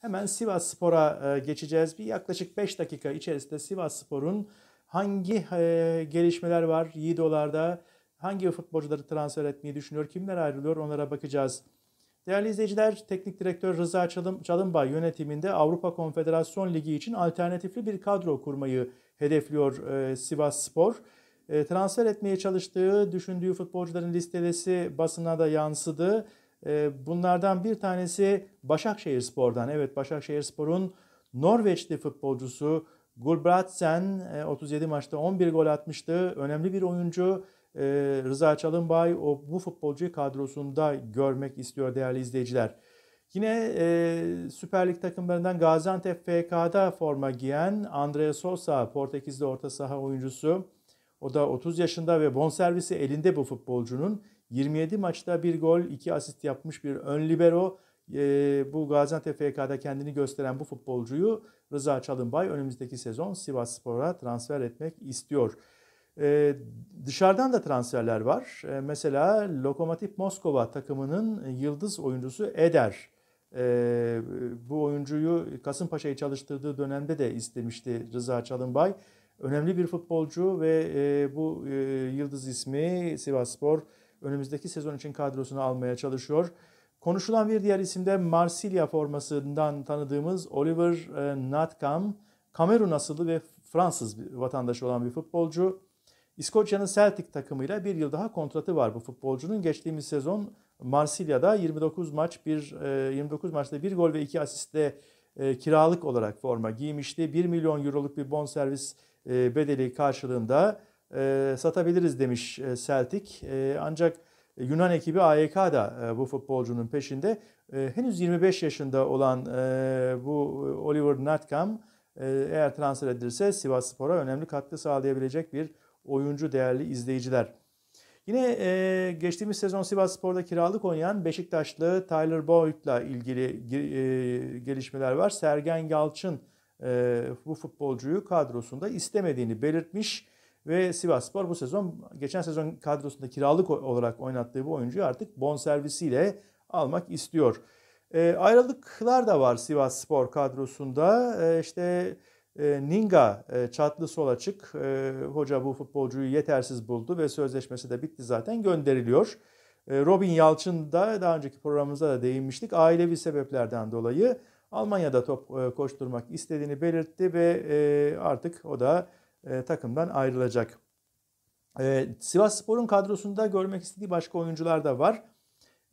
Hemen Sivas Spor'a e, geçeceğiz. Bir yaklaşık 5 dakika içerisinde Sivas Spor'un hangi e, gelişmeler var Yiğidolar'da, hangi futbolcuları transfer etmeyi düşünüyor, kimler ayrılıyor onlara bakacağız. Değerli izleyiciler, Teknik Direktör Rıza Çalım, Çalınbay yönetiminde Avrupa Konfederasyon Ligi için alternatifli bir kadro kurmayı hedefliyor e, Sivas Spor. E, transfer etmeye çalıştığı, düşündüğü futbolcuların listesi basına da yansıdı. Ee, bunlardan bir tanesi Başakşehir Spor'dan. Evet Başakşehir Spor'un Norveçli futbolcusu Gulbrandsen 37 e, maçta 11 gol atmıştı. Önemli bir oyuncu. Ee, Rıza Çalınbay o bu futbolcu kadrosunda görmek istiyor değerli izleyiciler. Yine e, Süper Lig takımlarından Gaziantep FK'da forma giyen Andrea Sosa, Portekizli orta saha oyuncusu. O da 30 yaşında ve bonservisi elinde bu futbolcunun. 27 maçta bir gol, iki asist yapmış bir ön libero. E, bu Gaziantep FK'da kendini gösteren bu futbolcuyu Rıza Çalınbay önümüzdeki sezon Sivas Spor'a transfer etmek istiyor. E, dışarıdan da transferler var. E, mesela Lokomotiv Moskova takımının yıldız oyuncusu Eder. E, bu oyuncuyu Kasımpaşa'yı çalıştırdığı dönemde de istemişti Rıza Çalınbay. Önemli bir futbolcu ve e, bu e, yıldız ismi Sivas Spor önümüzdeki sezon için kadrosunu almaya çalışıyor. Konuşulan bir diğer isim de Marsilya formasından tanıdığımız Oliver e, Natkam. Kamerun asıllı ve Fransız bir vatandaşı olan bir futbolcu. İskoçya'nın Celtic takımıyla bir yıl daha kontratı var bu futbolcunun. Geçtiğimiz sezon Marsilya'da 29 maç bir 29 e, maçta bir gol ve iki asiste e, kiralık olarak forma giymişti. 1 milyon euroluk bir bonservis bedeli karşılığında e, satabiliriz demiş e, Celtic. E, ancak Yunan ekibi AYK da e, bu futbolcunun peşinde. E, henüz 25 yaşında olan e, bu Oliver Natkam e, eğer transfer edilirse Sivas Spor'a önemli katkı sağlayabilecek bir oyuncu değerli izleyiciler. Yine e, geçtiğimiz sezon Sivas Spor'da kiralık oynayan Beşiktaşlı Tyler Boyd'la ilgili e, gelişmeler var. Sergen Yalçın e, bu futbolcuyu kadrosunda istemediğini belirtmiş. Ve Sivas Spor bu sezon geçen sezon kadrosunda kiralık olarak oynattığı bu oyuncuyu artık bonservisiyle almak istiyor. E, ayrılıklar da var Sivas Spor kadrosunda. E, işte e, Ninga e, çatlı sol açık. E, hoca bu futbolcuyu yetersiz buldu ve sözleşmesi de bitti zaten gönderiliyor. E, Robin Yalçın da daha önceki programımızda da değinmiştik. Ailevi sebeplerden dolayı Almanya'da top e, koşturmak istediğini belirtti ve e, artık o da e, takımdan ayrılacak. E, Sivas Spor'un kadrosunda görmek istediği başka oyuncular da var.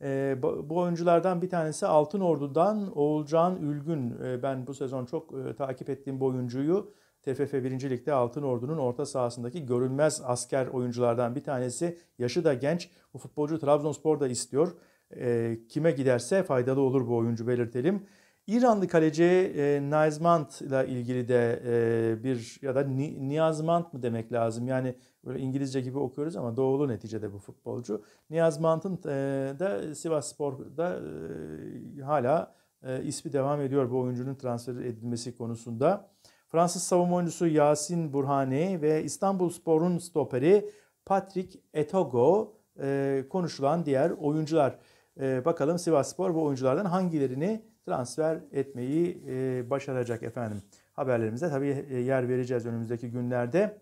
E, bu oyunculardan bir tanesi Altın Ordu'dan Oğulcan Ülgün. E, ben bu sezon çok e, takip ettiğim bu oyuncuyu TFF 1. Lig'de Altın Ordu'nun orta sahasındaki görünmez asker oyunculardan bir tanesi. Yaşı da genç. Bu futbolcu Trabzonspor da istiyor. E, kime giderse faydalı olur bu oyuncu belirtelim. İranlı kaleci e, Nizmant ile ilgili de e, bir ya da Ni, Niyazmant mı demek lazım? Yani böyle İngilizce gibi okuyoruz ama doğulu neticede bu futbolcu. Niyazmant'ın e, da Sivas Spor'da e, hala e, ismi devam ediyor bu oyuncunun transfer edilmesi konusunda. Fransız savunma oyuncusu Yasin Burhane ve İstanbul Spor'un stoperi Patrick Etogo e, konuşulan diğer oyuncular. E, bakalım Sivasspor bu oyunculardan hangilerini transfer etmeyi e, başaracak efendim. Haberlerimize tabii e, yer vereceğiz önümüzdeki günlerde.